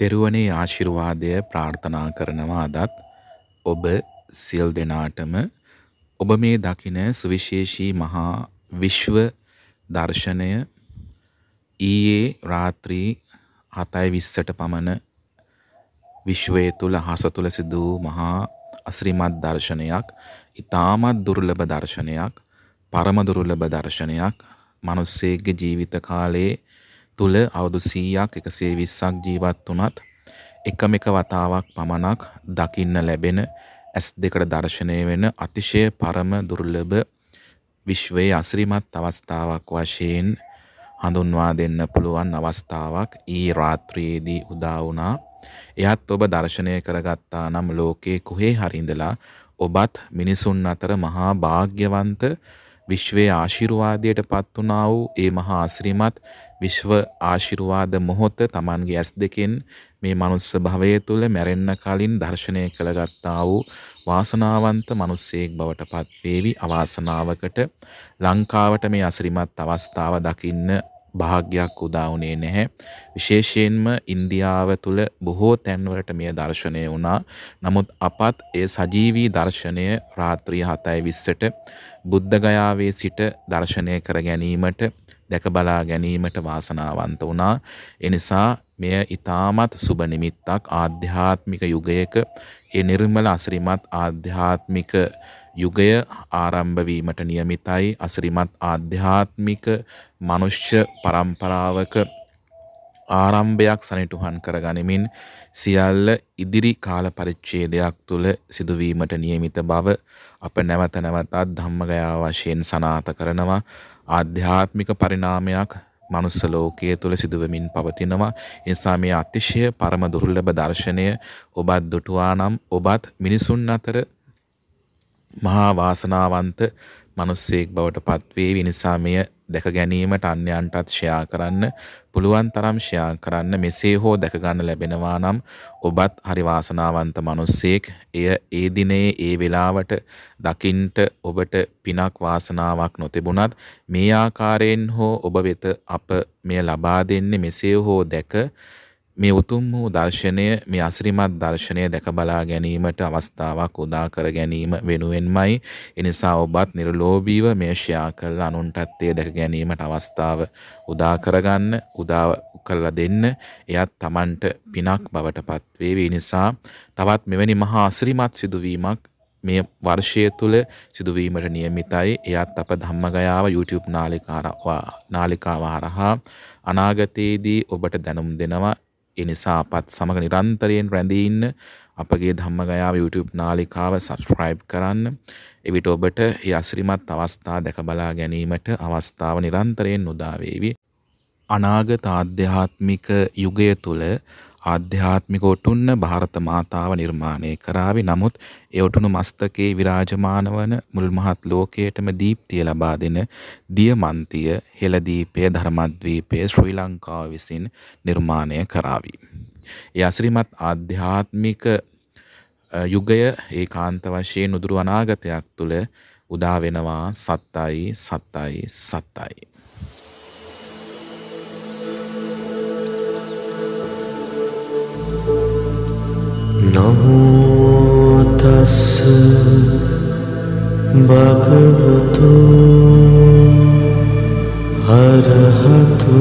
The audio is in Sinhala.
තෙරුවනේ ආශිර්වාදය ප්‍රාර්ථනා කරනවා අදත් ඔබ සියල් දෙනාටම ඔබ මේ දකින සුවිශේෂී මහා විශ්ව දර්ශනය ඊයේ රාත්‍රී හතයි විස්සට පමණ විශ්වය තුළ හස තුළ සිදූ මහා අස්රිමත් දර්ශනයක් ඉතාමත් දුර්ලභ දර්ශනයක් පරම දුර්ලභ දර්ශනයක් මිනිස්සෙගේ ජීවිත කාලයේ තුළ අවුදු සීයක් එකසේ විස්සක් ජීවත් වනත් එකම එක වතාවක් පමණක් දකින්න ලැබෙන ඇස් දෙකට දර්ශනය වෙන අතිශය පරම දුර්ලභ විශ්වයේ අසිරිමත් අවස්ථාවක් වශයෙන් හඳුන්වා දෙන්න පුළුවන් අවස්ථාවක් ඊ රාත්‍රයේදී උදා වුණා. එයත් ඔබ දර්ශනය කරගත්තා නම් ලෝකේ කොහේ හරි ඉඳලා ඔබත් මිනිසුන් අතර මහා භාග්‍යවන්ත විශ්වයේ ආශිර්වාදයට පත් වුණා වූ ඒ මහා අසිරිමත් විශ්ව ආශිර්වාද මොහොත Tamanගේ ඇස් දෙකෙන් මේ මනුස්ස භවය තුල මැරෙන්න කලින් දර්ශනය කළගත්තා වූ වාසනාවන්ත මිනිසෙක් බවට පත්වේවි අවාසනාවකට ලංකාවට මේ අසිරිමත් අවස්ථාව දකින්න භාග්‍යයක් උදා වුණේ නැහැ. විශේෂයෙන්ම ඉන්දියාව තුළ බොහෝ තැන්වලට මෙය දර්ශනය වුණා. නමුත් අපත් ඒ සජීවී දර්ශනය රාත්‍රී 7:20ට බුද්ධගයාවේ සිට දර්ශනය කර ගැනීමට දැකබලා ගැනීමට වාසනාවන්ත වුණා. එනිසා මෙය ඊටමත් සුබ නිමිත්තක් ආධ්‍යාත්මික යුගයක ඒ නිර්මල අසිරිමත් ආධ්‍යාත්මික යුගය ආරම්භ වීමට નિયમિતයි අසිරිමත් ආධ්‍යාත්මික මනුෂ්‍ය પરම්පරාවක ආරම්භයක් සනිටුහන් කරගනිමින් සියල්ල ඉදිරි කාල පරිච්ඡේදයක් තුල සිදුවීමට નિયમિત බව අප නැවත නැවතත් ධම්මගයා වශයෙන් සනාත කරනවා ආධ්‍යාත්මික පරිණාමයක් මනුස්ස ලෝකයේ තුළ සිදුවමින් පවතිනවා. එනිසා මේ අතිශය පරම දුර්ලභ දර්ශනය ඔබත් දුටුවා නම් ඔබත් මිනිසුන් අතර මහා වාසනාවන්ත මිනිස්සෙක් බවට පත්වේ. ඒ නිසා මෙය දැක ගැනීමට අන්‍යයන්ටත් ෂෙයා කරන්න පුළුවන් තරම් ෂෙයා කරන්න මෙසේ හෝ දැක ගන්න ලැබෙනවා නම් ඔබත් හරි වාසනාවන්ත මිනිස්සෙක්. එය ඒ දිනේ ඒ වෙලාවට දකින්ට ඔබට පිනක් වාසනාවක් නොතිබුණත් මේ ආකාරයෙන් හෝ ඔබ වෙත අප මෙය ලබා දෙන්නේ මෙසේ හෝ දැක මේ උතුම් වූ දර්ශනය මේ අසිරිමත් දර්ශනය දැක බලා ගැනීමට අවස්ථාවක් උදා කර ගැනීම වෙනුවෙන්මයි එනිසා ඔබත් නිර්ලෝභීව මේ ෂෙයා කරලා අනුන්ටත් ඒ දැක ගැනීමට අවස්ථාව උදා කරගන්න උදා කරලා දෙන්න එයත් Tamanට පිනක් බවට පත්වේවි නිසා තවත් මෙවැනි මහා අසිරිමත් සිදුවීමක් මේ වර්ෂය තුළ සිදුවීමට නියමිතයි එයත් අප ධම්මගයාව YouTube නාලිකාව හරහා අනාගතයේදී ඔබට දැනුම් දෙනවා එනිසාපත් සමඟ නිරන්තරයෙන් රැඳීන්න අපගේ ධම්මගයාව YouTube නාලිකාව සබස්ක්‍රයිබ් කරන්න එවිට ඔබට යසිරිමත් අවස්ථා දැකබලා ගැනීමට අවස්ථාව නිරන්තරයෙන් නොදාවේවි. අනාගත ආධ්‍යාත්මික යුගය තුළ ආධ්‍යාත්මික ඔටුන්න ಭಾರತ මාතාව නිර්මාණය කරાવી. නමුත් ඒ ඔටුනු මස්තකේ විරාජමාන වන මුල් මහත් ලෝකයටම දීප්තිය ලබා දෙන දියමන්තිය හෙළදීපය ධර්මද්වීපය ශ්‍රී ලංකාව විසින් නිර්මාණය කරાવી. ඒ අසිරිමත් ආධ්‍යාත්මික යුගය ඒකාන්ත වශයෙන් උදුරු අනාගතයක් තුළ උදා වෙනවා සත්තයි සත්තයි සත්තයි भगवतो हरतु